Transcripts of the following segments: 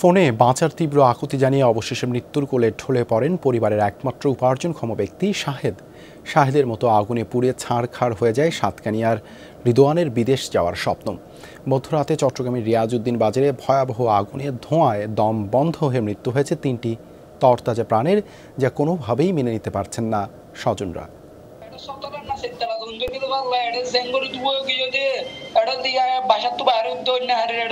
ফোনে বাঁচার তীব্র আকুতি জানিয়ে অবশেষে মৃত্যুর কোলে ঢলে পড়েন পরিবারের একমাত্র উপার্জনক্ষম ব্যক্তি শাহেদ শাহেদের মতো আগুনে পুড়ে ছাড়খাড় হয়ে যায় সাতকানিয়ার রিদোয়ানের বিদেশ যাওয়ার স্বপ্ন মধ্যরাতে চট্টগ্রামের রিয়াজউদ্দিন বাজারে ভয়াবহ আগুনে ধোঁয়ায় দম বন্ধ হয়ে মৃত্যু হয়েছে তিনটি তরতাজা প্রাণের যা কোনোভাবেই মেনে নিতে পারছেন না স্বজনরা ಈಗ ಹರಿ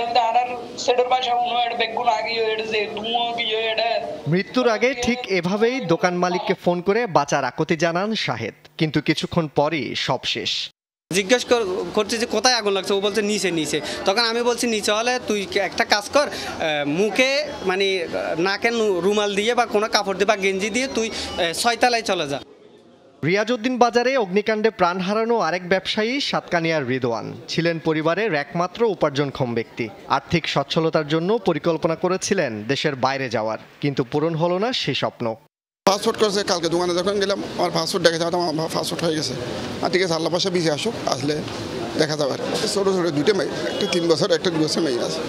মৃত্যুর আগে ঠিক এভাবেই দোকান মালিককে ফোন করে বাঁচার আকুতি জানান শাহেদ কিন্তু কিছুক্ষণ পরে সব শেষ জিজ্ঞেস করছে যে কোথায় আগুন লাগছে ও বলছে নিচে নিচে তখন আমি বলছি নিচে হলে তুই একটা কাজ কর মুখে মানে নাকে রুমাল দিয়ে বা কোনো কাপড় দিয়ে বা গেঞ্জি দিয়ে তুই ছয়তলায় চলে যা রিয়াজউদ্দিন বাজারে অগ্নিকাণ্ডে প্রাণ হারানো আরেক ব্যবসায়ী সাতকানিয়ার রিদওয়ান ছিলেন পরিবারের একমাত্র উপার্জনক্ষম ব্যক্তি আর্থিক সচ্ছলতার জন্য পরিকল্পনা করেছিলেন দেশের বাইরে যাওয়ার কিন্তু পূরণ হলো না সে স্বপ্ন ফাস্টফুড করেছে কালকে দোকানে যখন গেলাম আমার ফাস্টফুড দেখেছে আমার ফাস্টফুড হয়ে গেছে আর ঠিক আছে আল্লাহ পাশে বিজে আসুক আসলে দেখা যাবে ছোটো ছোটো দুটো মেয়ে একটা তিন বছর একটা দু বছর মেয়ে আছে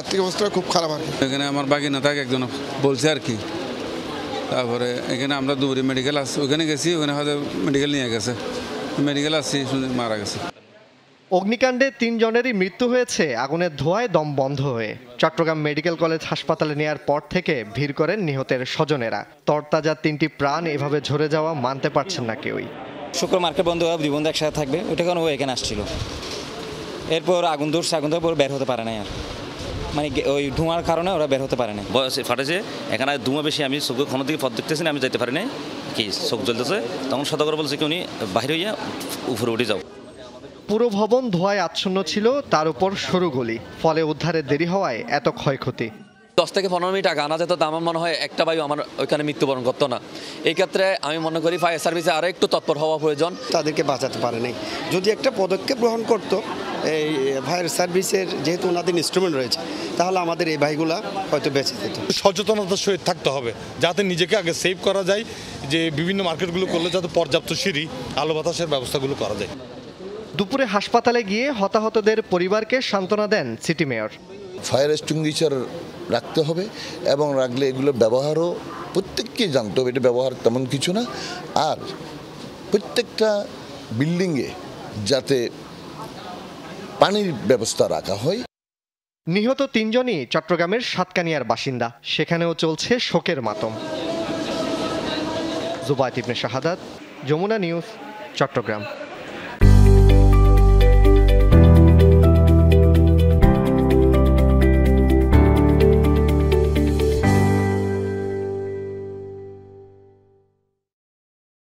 আর্থিক অবস্থা খুব খারাপ আর এখানে আমার বাকি না থাকে একজন বলছে আর কি তারপরে এখানে আমরা দুবরি মেডিকেল আসছি ওখানে গেছি ওখানে হয়তো মেডিকেল নিয়ে গেছে মেডিকেল আসছি শুনে মারা গেছে অগ্নিকাণ্ডে তিনজনেরই মৃত্যু হয়েছে আগুনের ধোঁয়ায় দম বন্ধ হয়ে চট্টগ্রাম মেডিকেল কলেজ হাসপাতালে নেয়ার পর থেকে ভিড় করেন নিহতের স্বজনেরা তরতাজা তিনটি প্রাণ এভাবে ঝরে যাওয়া মানতে পারছেন না কেউই শুক্র মার্কেট বন্ধ হয়ে জীবন একসাথে থাকবে ওটা কারণ ও এখানে আসছিল এরপর আগুন ধরছে আগুন ধরার বের হতে পারে না আর মানে ওই ধোঁয়ার কারণে ওরা বের হতে পারে না বয়সে ফাটেছে এখানে ধোঁয়া বেশি আমি চোখে কোনো দিকে পথ দেখতেছি আমি যাইতে পারি না কি চোখ জ্বলতেছে তখন সতর্ক বলছে কি উনি বাইরে হইয়া উপরে উঠে যাও পুরো ভবন ধোঁয়ায় আচ্ছন্ন ছিল তার উপর সরু গলি ফলে উদ্ধারে দেরি হওয়ায় এত ক্ষয়ক্ষতি দশ থেকে পনেরো মিনিট আগে আনা যেত তা আমার মনে হয় একটা বায়ু আমার ওইখানে মৃত্যুবরণ করতো না এই ক্ষেত্রে আমি মনে করি ফায়ার সার্ভিসে আরও একটু তৎপর হওয়া প্রয়োজন তাদেরকে বাঁচাতে পারে নাই যদি একটা পদক্ষেপ গ্রহণ করতো এই ফায়ার সার্ভিসের যেহেতু ওনাদের ইনস্ট্রুমেন্ট রয়েছে তাহলে আমাদের এই ভাইগুলা হয়তো বেঁচে যেত সচেতনতার সহিত থাকতে হবে যাতে নিজেকে আগে সেভ করা যায় যে বিভিন্ন মার্কেটগুলো করলে যাতে পর্যাপ্ত সিঁড়ি আলো বাতাসের ব্যবস্থাগুলো করা যায় দুপুরে হাসপাতালে গিয়ে হতাহতদের পরিবারকে সান্ত্বনা দেন সিটি মেয়র ফায়ার এক্সটিংগুইচার রাখতে হবে এবং রাখলে এগুলো ব্যবহারও প্রত্যেককে জানতে হবে এটা ব্যবহার তেমন কিছু না আর প্রত্যেকটা বিল্ডিংয়ে যাতে পানির ব্যবস্থা রাখা হয় নিহত তিনজনই চট্টগ্রামের সাতকানিয়ার বাসিন্দা সেখানেও চলছে শোকের মাতম জুবায়ত ইবনে শাহাদাত যমুনা নিউজ চট্টগ্রাম